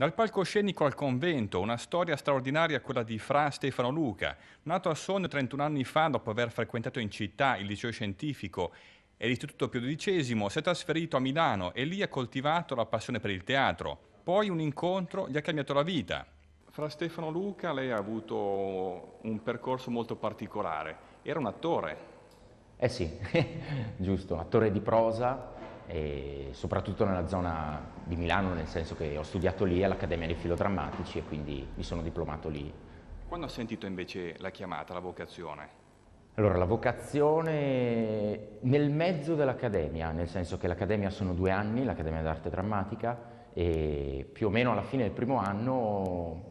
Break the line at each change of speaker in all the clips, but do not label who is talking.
Dal palcoscenico al convento, una storia straordinaria quella di Fra Stefano Luca, nato a Sogno 31 anni fa dopo aver frequentato in città il liceo scientifico e l'istituto Pio XII, si è trasferito a Milano e lì ha coltivato la passione per il teatro. Poi un incontro gli ha cambiato la vita. Fra Stefano Luca lei ha avuto un percorso molto particolare, era un attore. Eh sì,
giusto, attore di prosa, soprattutto nella zona di Milano, nel senso che ho studiato lì all'Accademia dei Filodrammatici e quindi mi sono diplomato lì.
Quando ha sentito invece la chiamata, la vocazione?
Allora, la vocazione nel mezzo dell'Accademia, nel senso che l'Accademia sono due anni, l'Accademia d'Arte Drammatica, e più o meno alla fine del primo anno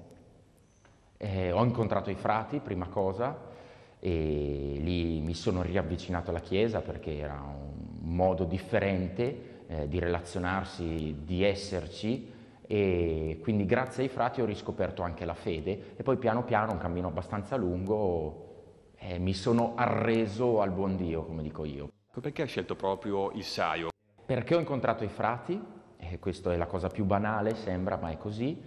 eh, ho incontrato i frati, prima cosa, e lì mi sono riavvicinato alla Chiesa perché era un modo differente eh, di relazionarsi, di esserci e quindi grazie ai frati ho riscoperto anche la fede e poi piano piano, un cammino abbastanza lungo, eh, mi sono arreso al buon Dio, come dico io. Perché hai scelto proprio il Saio? Perché ho incontrato i frati, e questa è la cosa più banale, sembra, ma è così,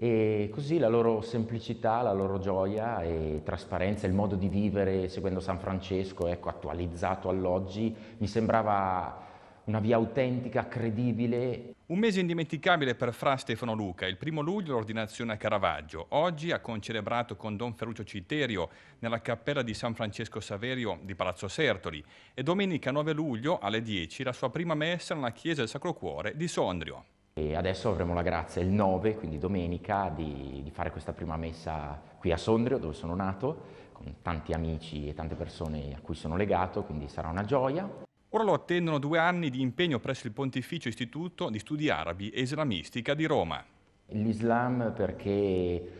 e così la loro semplicità, la loro gioia e trasparenza, il modo di vivere seguendo San Francesco, ecco, attualizzato all'oggi, mi sembrava una via autentica, credibile.
Un mese indimenticabile per Fra Stefano Luca, il primo luglio l'ordinazione a Caravaggio. Oggi ha concelebrato con Don Ferruccio Citerio nella cappella di San Francesco Saverio di Palazzo Sertoli e domenica 9 luglio alle 10 la sua prima messa nella chiesa del Sacro Cuore di Sondrio.
E adesso avremo la grazia il 9, quindi domenica, di, di, fare questa prima messa qui a Sondrio, dove sono nato, con tanti amici e tante persone a cui sono legato, quindi sarà una gioia.
Ora lo attendono due anni di impegno presso il Pontificio Istituto di Studi Arabi e Islamistica di Roma.
L'Islam perché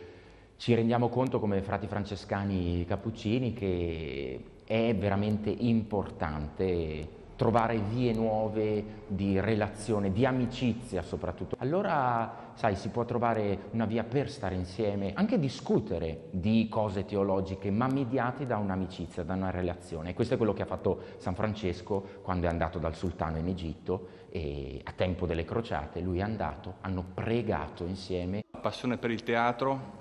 ci rendiamo conto come frati francescani cappuccini che è veramente importante trovare vie nuove di relazione, di amicizia soprattutto. Allora, sai, si può trovare una via per stare insieme, anche discutere di cose teologiche, ma mediate da un'amicizia, da una relazione. E questo è quello che ha fatto San Francesco quando è andato dal sultano in Egitto e a tempo delle crociate lui è andato, hanno pregato insieme. La passione per il teatro?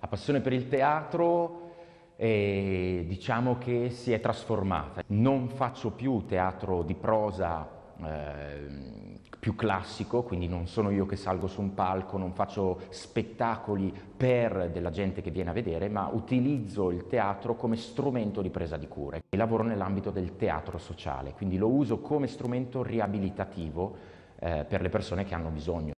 La passione per il teatro e diciamo che si è trasformata. Non faccio più teatro di prosa eh, più classico, quindi non sono io che salgo su un palco, non faccio spettacoli per della gente che viene a vedere, ma utilizzo il teatro come strumento di presa di cure e lavoro nell'ambito del teatro sociale, quindi lo uso come strumento riabilitativo eh, per le persone che hanno bisogno.